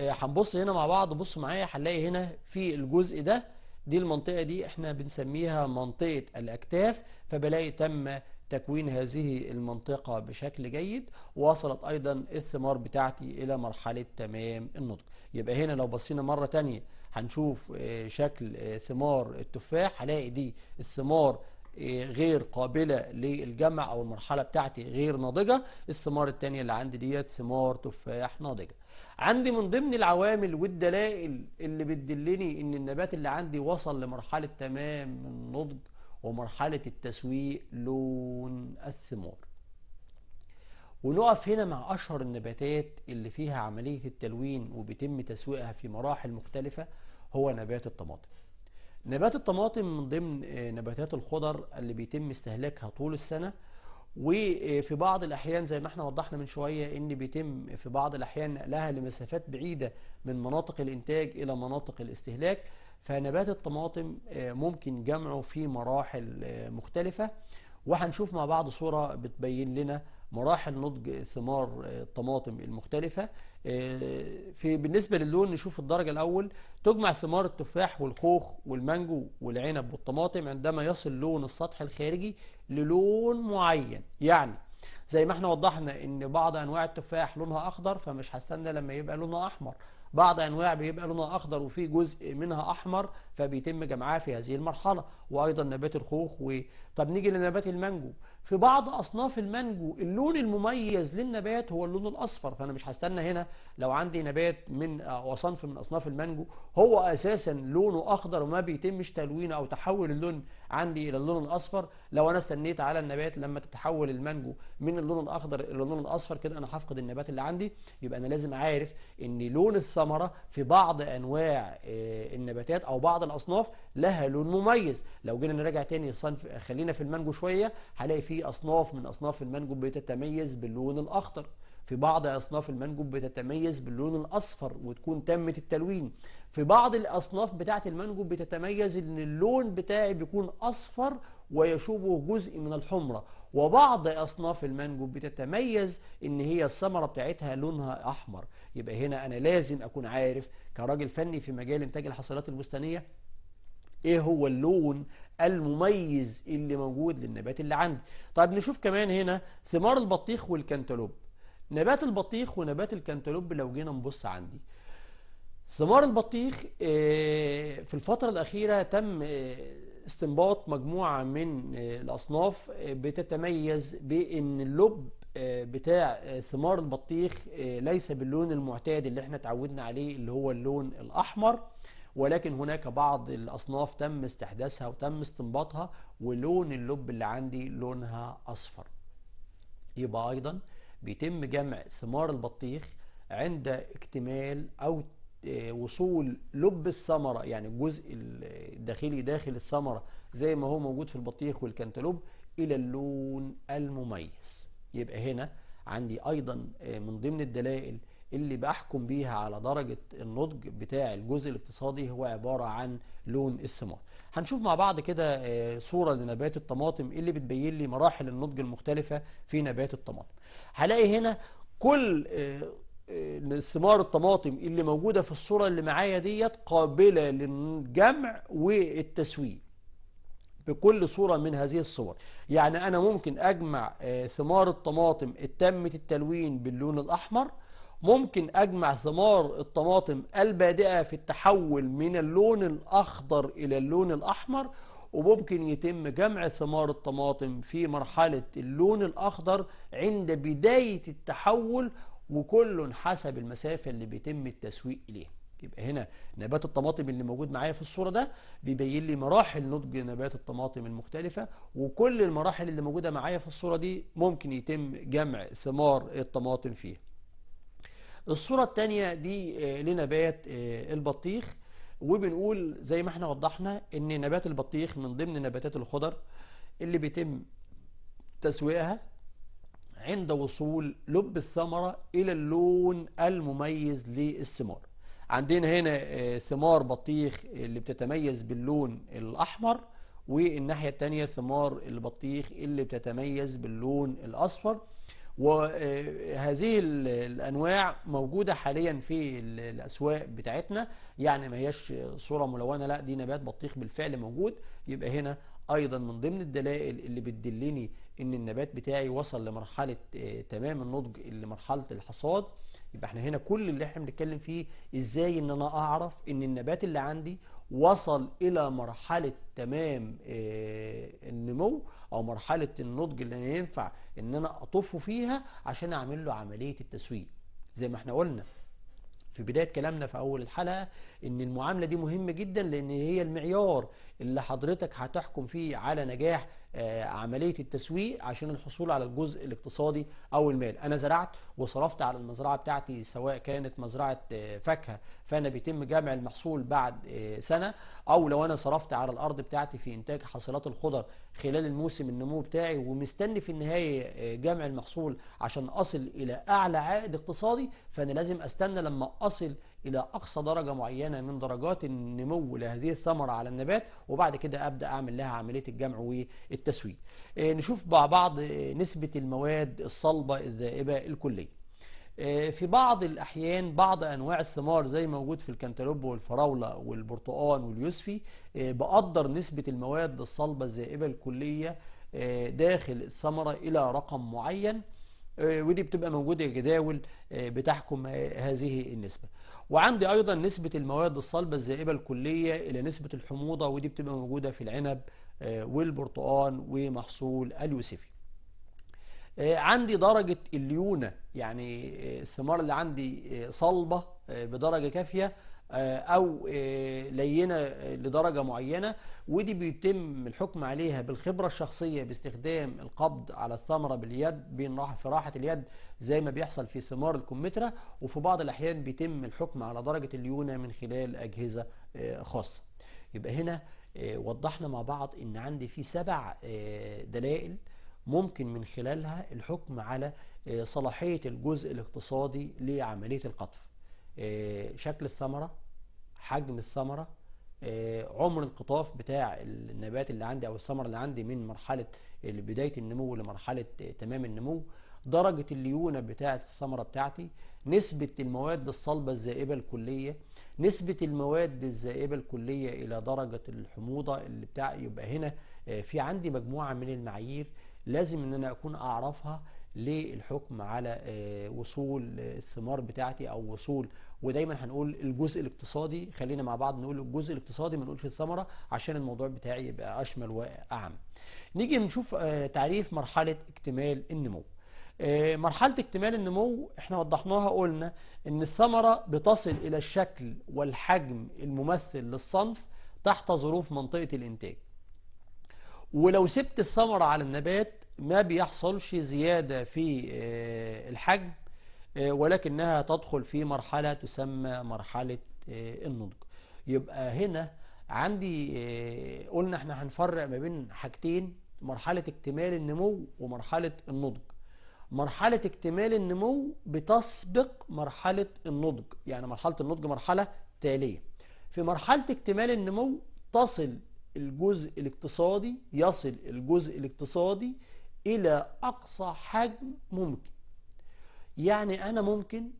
آه، هنبص هنا مع بعض بص معايا هنلاقي هنا في الجزء ده دي المنطقة دي احنا بنسميها منطقة الأكتاف فبلاقي تم تكوين هذه المنطقة بشكل جيد وصلت أيضا الثمار بتاعتي إلى مرحلة تمام النضج يبقى هنا لو بصينا مرة تانية هنشوف شكل ثمار التفاح هلاقي دي الثمار غير قابلة للجمع أو المرحلة بتاعتي غير ناضجة الثمار التانية اللي عندي ديت ثمار تفاح ناضجة عندي من ضمن العوامل والدلائل اللي بتدلني إن النبات اللي عندي وصل لمرحلة تمام النضج ومرحلة التسويق لون الثمار ونقف هنا مع أشهر النباتات اللي فيها عملية التلوين وبيتم تسويقها في مراحل مختلفة هو نبات الطماطم نبات الطماطم من ضمن آه، نباتات الخضر اللي بيتم استهلاكها طول السنة وفي بعض الأحيان زي ما احنا وضحنا من شوية إن بيتم في بعض الأحيان نقلها لمسافات بعيدة من مناطق الإنتاج إلى مناطق الاستهلاك فنبات الطماطم آه، ممكن جمعه في مراحل آه، مختلفة وهنشوف مع بعض صورة بتبين لنا مراحل نضج ثمار الطماطم آه، المختلفة آه، في بالنسبة للون نشوف الدرجة الأول تجمع ثمار التفاح والخوخ والمانجو والعنب والطماطم عندما يصل لون السطح الخارجي للون معين يعني زي ما احنا وضحنا ان بعض انواع التفاح لونها اخضر فمش هستنى لما يبقى لونها احمر بعض انواع بيبقى لونها اخضر وفي جزء منها احمر فبيتم جمعها في هذه المرحله وايضا نبات الخوخ و... طب نيجي لنبات المانجو في بعض أصناف المانجو اللون المميز للنبات هو اللون الأصفر فأنا مش هستنى هنا لو عندي نبات من وصنف من أصناف المانجو هو أساسا لونه أخضر وما بيتمش تلوينه أو تحول اللون عندي إلى اللون الأصفر لو أنا استنيت على النبات لما تتحول المانجو من اللون الأخضر إلى اللون الأصفر كده أنا هفقد النبات اللي عندي يبقى أنا لازم عارف إن لون الثمرة في بعض أنواع آه، النباتات أو بعض الأصناف لها لون مميز لو جينا نراجع تاني الصنف خلينا في المانجو شوية هلاقي في في أصناف من أصناف المنجم بتتميز باللون الأخضر في بعض أصناف المنجم بتتميز باللون الأصفر وتكون تامة التلوين في بعض الأصناف بتاعة المنجم بتتميز إن اللون بتاعي بيكون أصفر ويشوبه جزء من الحمرة وبعض أصناف المنجم بتتميز إن هي الثمرة بتاعتها لونها أحمر يبقى هنا أنا لازم أكون عارف كراجل فني في مجال إنتاج الحصيلات البستانية ايه هو اللون المميز اللي موجود للنبات اللي عندي طيب نشوف كمان هنا ثمار البطيخ والكنتالوب نبات البطيخ ونبات الكنتالوب لو جينا نبص عندي ثمار البطيخ آه، في الفترة الأخيرة تم آه، استنباط مجموعة من آه، الأصناف بتتميز بأن اللب بتاع ثمار البطيخ ليس باللون المعتاد اللي احنا اتعودنا عليه اللي هو اللون الأحمر ولكن هناك بعض الأصناف تم استحداثها وتم استنباطها ولون اللب اللي عندي لونها أصفر يبقى أيضا بيتم جمع ثمار البطيخ عند اكتمال أو آه، وصول لب الثمرة يعني الجزء الداخلي داخل الثمرة زي ما هو موجود في البطيخ والكنتالوب إلى اللون المميز يبقى هنا عندي أيضا آه، من ضمن الدلائل اللي بحكم بيها على درجة النضج بتاع الجزء الاقتصادي هو عبارة عن لون الثمار هنشوف مع بعض كده آه، صورة لنبات الطماطم اللي بتبين لي مراحل النضج المختلفة في نبات الطماطم هلاقي هنا كل آه، آه، الثمار الطماطم اللي موجودة في الصورة اللي معايا ديت قابلة للجمع والتسويق بكل صورة من هذه الصور يعني أنا ممكن أجمع ثمار الطماطم التمت التلوين باللون الأحمر ممكن أجمع ثمار الطماطم البادئة في التحول من اللون الأخضر إلى اللون الأحمر وممكن يتم جمع ثمار الطماطم في مرحلة اللون الأخضر عند بداية التحول وكل حسب المسافة اللي بيتم التسويق إليها يبقى هنا نبات الطماطم اللي موجود معايا في الصورة ده بيبين لي مراحل نضج نبات الطماطم المختلفة وكل المراحل اللي موجودة معايا في الصورة دي ممكن يتم جمع ثمار الطماطم فيها الصورة الثانية دي آه، لنبات آه، البطيخ وبنقول زي ما احنا وضحنا ان نبات البطيخ من ضمن نباتات الخضر اللي بيتم تسويقها عند وصول لب الثمرة الى اللون المميز للثمار عندنا هنا آه، ثمار بطيخ اللي بتتميز باللون الاحمر والناحية التانية ثمار البطيخ اللي بتتميز باللون الاصفر وهذه الأنواع موجودة حاليا في الأسواق بتاعتنا يعني ما هياش صورة ملونة لا دي نبات بطيخ بالفعل موجود يبقى هنا أيضا من ضمن الدلائل اللي بتدلني إن النبات بتاعي وصل لمرحلة آه، تمام النضج لمرحلة الحصاد يبقى احنا هنا كل اللي احنا بنتكلم فيه ازاي ان انا اعرف ان النبات اللي عندي وصل الى مرحلة تمام آه، النمو او مرحلة النضج اللي انا ينفع ان انا اطفه فيها عشان اعمل له عملية التسويق زي ما احنا قلنا في بداية كلامنا في أول الحلقة إن المعاملة دي مهمة جدا لأن هي المعيار اللي حضرتك هتحكم فيه على نجاح آه، عملية التسويق عشان الحصول على الجزء الاقتصادي أو المال أنا زرعت وصرفت على المزرعة بتاعتي سواء كانت مزرعة آه، فاكهة فأنا بيتم جمع المحصول بعد آه، سنة أو لو أنا صرفت على الأرض بتاعتي في إنتاج حاصلات الخضر خلال الموسم النمو بتاعي ومستني في النهاية جمع المحصول عشان أصل إلى أعلى عائد اقتصادي فأنا لازم أستنى لما أصل إلى أقصى درجة معينة من درجات النمو لهذه الثمرة على النبات وبعد كده أبدأ أعمل لها عملية الجمع والتسويه آه، نشوف مع بعض نسبة المواد الصلبة الذائبة الكلية آه، في بعض الأحيان بعض أنواع الثمار زي موجود في الكنتالوب والفراولة والبرتقان واليوسفي آه، بقدر نسبة المواد الصلبة الذائبة الكلية داخل الثمرة إلى رقم معين آه، ودي بتبقى موجودة جداول آه، بتحكم آه، هذه النسبة وعندي أيضا نسبة المواد الصلبة الذائبة الكلية إلى نسبة الحموضة ودي بتبقى موجودة في العنب والبرتقان ومحصول اليوسفي عندي درجة الليونة يعني الثمار اللي عندي صلبة بدرجة كافية آه، او آه، لينه آه، لدرجه معينه ودي بيتم الحكم عليها بالخبره الشخصيه باستخدام القبض على الثمره باليد بين في راحه اليد زي ما بيحصل في ثمار الكمثرى وفي بعض الاحيان بيتم الحكم على درجه الليونه من خلال اجهزه خاصه يبقى هنا وضحنا مع بعض ان عندي في سبع دلائل ممكن من خلالها الحكم على صلاحيه الجزء الاقتصادي لعمليه القطف آه، شكل الثمره حجم الثمره آه، عمر القطاف بتاع النبات اللي عندي او الثمره اللي عندي من مرحله بدايه النمو لمرحله آه، تمام النمو درجه الليونه بتاعه الثمره بتاعتي نسبه المواد الصلبه الذائبه الكليه نسبه المواد الذائبه الكليه الى درجه الحموضه اللي بتاع يبقى هنا في عندي مجموعه من المعايير لازم ان انا اكون اعرفها للحكم على وصول الثمار بتاعتي او وصول ودايما هنقول الجزء الاقتصادي خلينا مع بعض نقول الجزء الاقتصادي ما نقولش الثمره عشان الموضوع بتاعي يبقى اشمل واعم. نيجي نشوف آه، تعريف مرحله اكتمال النمو. آه، مرحلة اكتمال النمو احنا وضحناها قلنا ان الثمرة بتصل الى الشكل والحجم الممثل للصنف تحت ظروف منطقة الانتاج ولو سبت الثمرة على النبات ما بيحصلش زيادة في آه، الحجم آه، ولكنها تدخل في مرحلة تسمى مرحلة آه، النضج يبقى هنا عندي آه، قلنا احنا هنفرق ما بين حاجتين مرحلة اكتمال النمو ومرحلة النضج مرحلة اكتمال النمو بتسبق مرحلة النضج يعني مرحلة النضج مرحلة تالية في مرحلة اكتمال النمو تصل الجزء الاقتصادي يصل الجزء الاقتصادي إلى أقصى حجم ممكن يعني أنا ممكن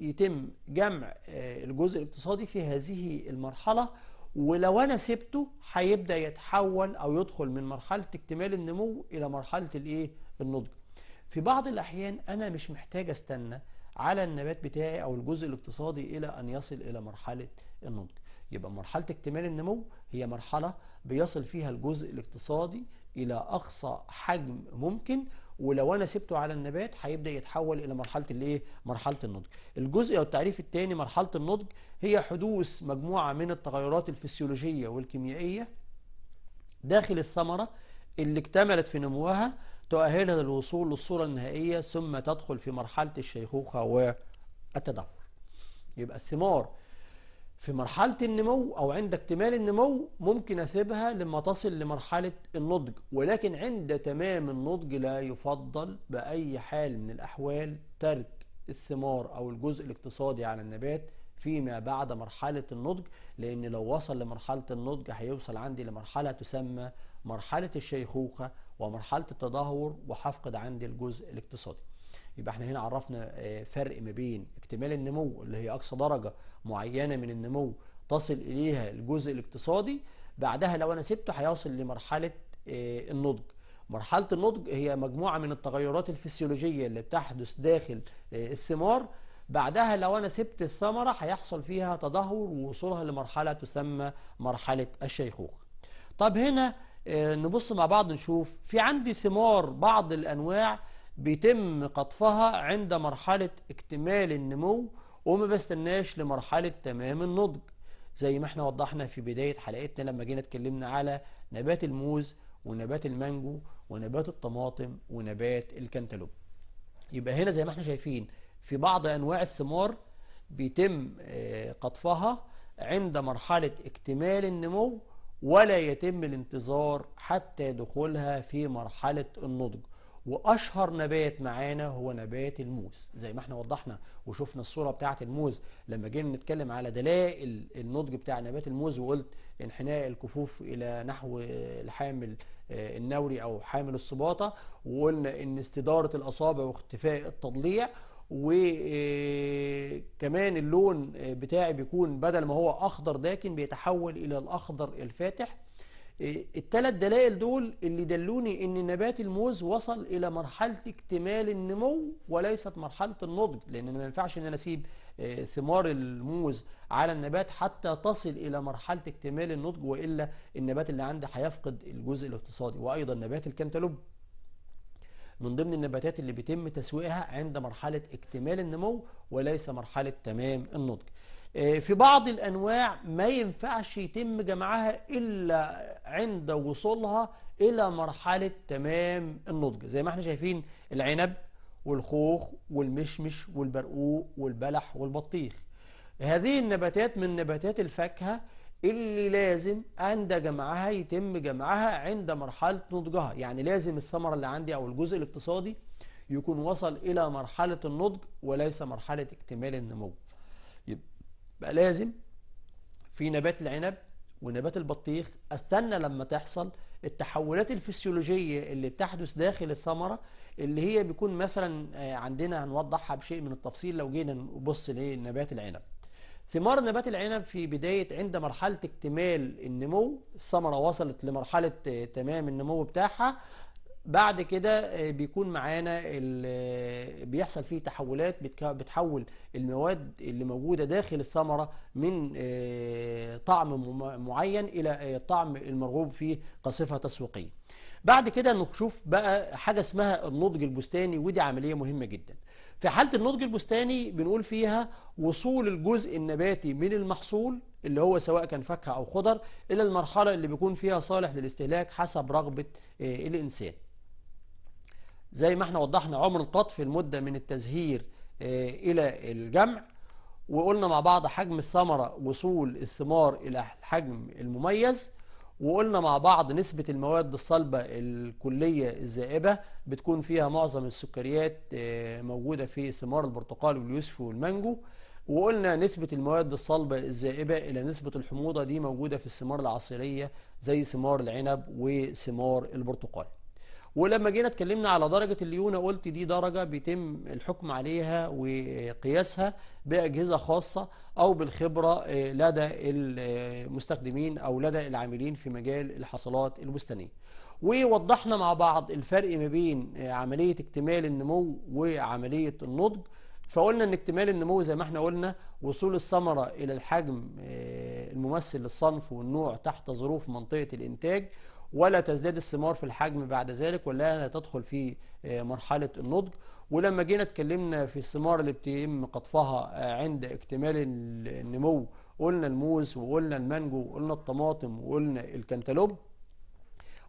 يتم جمع آه، الجزء الاقتصادي في هذه المرحلة ولو أنا سبته هيبدأ يتحول أو يدخل من مرحلة اكتمال النمو إلى مرحلة الإيه؟ النضج في بعض الأحيان أنا مش محتاج أستنى على النبات بتاعي أو الجزء الاقتصادي إلى أن يصل إلى مرحلة النضج يبقى مرحلة اكتمال النمو هي مرحلة بيصل فيها الجزء الاقتصادي إلى أقصى حجم ممكن ولو انا سبته على النبات هيبدا يتحول الى مرحله الايه مرحله النضج الجزء او التعريف الثاني مرحله النضج هي حدوث مجموعه من التغيرات الفسيولوجيه والكيميائيه داخل الثمره اللي اكتملت في نموها تؤهلها للوصول للصوره النهائيه ثم تدخل في مرحله الشيخوخه والتدهور يبقى الثمار في مرحلة النمو أو عند اكتمال النمو ممكن أسيبها لما تصل لمرحلة النضج ولكن عند تمام النضج لا يفضل بأي حال من الأحوال ترك الثمار أو الجزء الاقتصادي على النبات فيما بعد مرحلة النضج لأن لو وصل لمرحلة النضج هيوصل عندي لمرحلة تسمى مرحلة الشيخوخة ومرحلة التدهور وهفقد عندي الجزء الاقتصادي يبقى احنا هنا عرفنا آه، فرق ما بين اكتمال النمو اللي هي اقصى درجه معينه من النمو تصل اليها الجزء الاقتصادي بعدها لو انا سبته هيوصل لمرحله آه، النضج مرحله النضج هي مجموعه من التغيرات الفسيولوجيه اللي بتحدث داخل آه، الثمار بعدها لو انا سبت الثمره هيحصل فيها تدهور ووصولها لمرحله تسمى مرحله الشيخوخه طب هنا نبص مع بعض نشوف في عندي ثمار بعض الانواع بيتم قطفها عند مرحلة اكتمال النمو وما بستناش لمرحلة تمام النضج زي ما احنا وضحنا في بداية حلقتنا لما جينا اتكلمنا على نبات الموز ونبات المانجو ونبات الطماطم ونبات الكنتالوب يبقى هنا زي ما احنا شايفين في بعض انواع الثمار بيتم آه، قطفها عند مرحلة اكتمال النمو ولا يتم الانتظار حتى دخولها في مرحلة النضج واشهر نبات معانا هو نبات الموز زي ما احنا وضحنا وشفنا الصوره بتاعه الموز لما جينا نتكلم على دلائل النضج بتاع نبات الموز وقلت انحناء الكفوف الى نحو الحامل آه، النوري او حامل الصباطه وقلنا ان استداره الاصابع واختفاء التضليع وكمان آه، اللون آه، بتاعي بيكون بدل ما هو اخضر داكن بيتحول الى الاخضر الفاتح إيه، الثلاث دلائل دول اللي دلوني ان نبات الموز وصل الى مرحله اكتمال النمو وليست مرحله النضج لان ما ينفعش ان انا اسيب إيه، ثمار الموز على النبات حتى تصل الى مرحله اكتمال النضج والا النبات اللي عندي هيفقد الجزء الاقتصادي وايضا نبات الكنتالوب من ضمن النباتات اللي بيتم تسويقها عند مرحله اكتمال النمو وليس مرحله تمام النضج آه، في بعض الأنواع ما ينفعش يتم جمعها إلا عند وصولها إلى مرحلة تمام النضج زي ما احنا شايفين العنب والخوخ والمشمش والبرقوق والبلح والبطيخ هذه النباتات من نباتات الفاكهة اللي لازم عند جمعها يتم جمعها عند مرحلة نضجها يعني لازم الثمرة اللي عندي أو الجزء الاقتصادي يكون وصل إلى مرحلة النضج وليس مرحلة اكتمال النمو بقى لازم في نبات العنب ونبات البطيخ استنى لما تحصل التحولات الفسيولوجية اللي بتحدث داخل الثمرة اللي هي بيكون مثلا آه، عندنا هنوضحها بشيء من التفصيل لو جينا نبص لنبات العنب ثمار نبات العنب في بداية عند مرحلة اكتمال النمو الثمرة وصلت لمرحلة آه، تمام النمو بتاعها بعد كده آه، بيكون معانا آه، بيحصل فيه تحولات بتحول المواد اللي موجوده داخل الثمره من آه، طعم معين الى الطعم المرغوب فيه كصفه تسويقيه. بعد كده نشوف بقى حاجه اسمها النضج البستاني ودي عمليه مهمه جدا. في حاله النضج البستاني بنقول فيها وصول الجزء النباتي من المحصول اللي هو سواء كان فاكهه او خضر الى المرحله اللي بيكون فيها صالح للاستهلاك حسب رغبه الانسان. زي ما احنا وضحنا عمر القطف المدة من التزهير آه، إلى الجمع وقلنا مع بعض حجم الثمرة وصول الثمار إلى الحجم المميز وقلنا مع بعض نسبة المواد الصلبة الكلية الزائبة بتكون فيها معظم السكريات آه، موجودة في ثمار البرتقال واليوسف والمانجو وقلنا نسبة المواد الصلبة الزائبة إلى نسبة الحموضة دي موجودة في الثمار العصيرية زي ثمار العنب وثمار البرتقال ولما جينا اتكلمنا على درجة الليونة قلت دي درجة بيتم الحكم عليها وقياسها بأجهزة خاصة أو بالخبرة آه، لدى المستخدمين أو لدى العاملين في مجال الحصلات البستانية ووضحنا مع بعض الفرق ما بين آه، عملية اكتمال النمو وعملية النضج فقلنا ان اكتمال النمو زي ما احنا قلنا وصول الثمرة الى الحجم آه، الممثل للصنف والنوع تحت ظروف منطقة الانتاج ولا تزداد الثمار في الحجم بعد ذلك ولا تدخل في آه، مرحلة النضج ولما جينا اتكلمنا في الثمار اللي بيتم قطفها آه، عند اكتمال النمو قلنا الموز وقلنا المانجو وقلنا الطماطم وقلنا الكنتالوب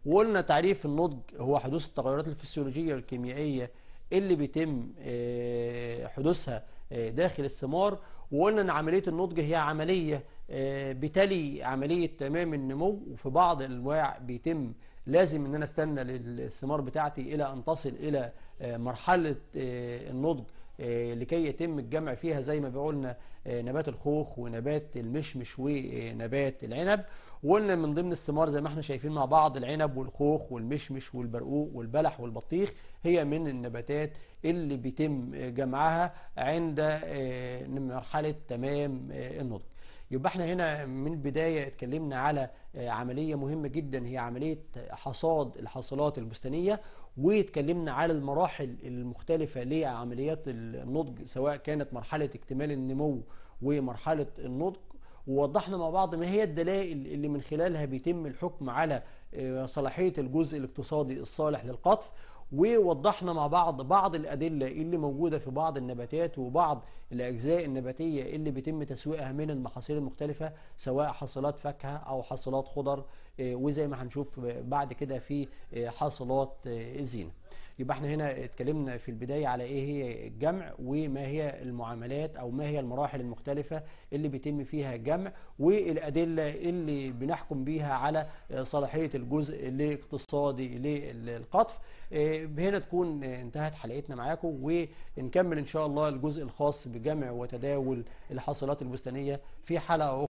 وقلنا تعريف النضج هو حدوث التغيرات الفسيولوجية والكيميائية اللي بيتم آه، حدوثها داخل الثمار وقلنا ان عملية النضج هي عملية آه، بتلي عملية تمام النمو وفي بعض الأنواع بيتم لازم ان انا استنى للثمار بتاعتي الى ان تصل الى آه، مرحلة آه، النضج لكي يتم الجمع فيها زي ما بيقولنا نبات الخوخ ونبات المشمش ونبات العنب وقلنا من ضمن الثمار زي ما احنا شايفين مع بعض العنب والخوخ والمشمش والبرقوق والبلح والبطيخ هي من النباتات اللي بيتم جمعها عند مرحلة تمام النضج يبقى احنا هنا من البداية اتكلمنا على عملية مهمة جدا هي عملية حصاد الحاصلات البستانية واتكلمنا على المراحل المختلفة لعمليات النضج سواء كانت مرحلة اكتمال النمو ومرحلة النضج ووضحنا مع بعض ما هي الدلائل اللي من خلالها بيتم الحكم على آه، صلاحية الجزء الاقتصادي الصالح للقطف ووضحنا مع بعض بعض الأدلة اللي موجودة في بعض النباتات وبعض الأجزاء النباتية اللي بيتم تسويقها من المحاصيل المختلفة سواء حاصلات فاكهة أو حاصلات خضر آه، وزي ما هنشوف بعد كده في آه، حاصلات آه، الزينة يبقى احنا هنا اتكلمنا في البداية على ايه هي الجمع وما هي المعاملات او ما هي المراحل المختلفة اللي بيتم فيها الجمع والادلة اللي بنحكم بيها على صلاحية الجزء الاقتصادي للقطف آه، هنا تكون انتهت حلقتنا معاكم ونكمل ان شاء الله الجزء الخاص بجمع وتداول الحاصلات البستانية في حلقة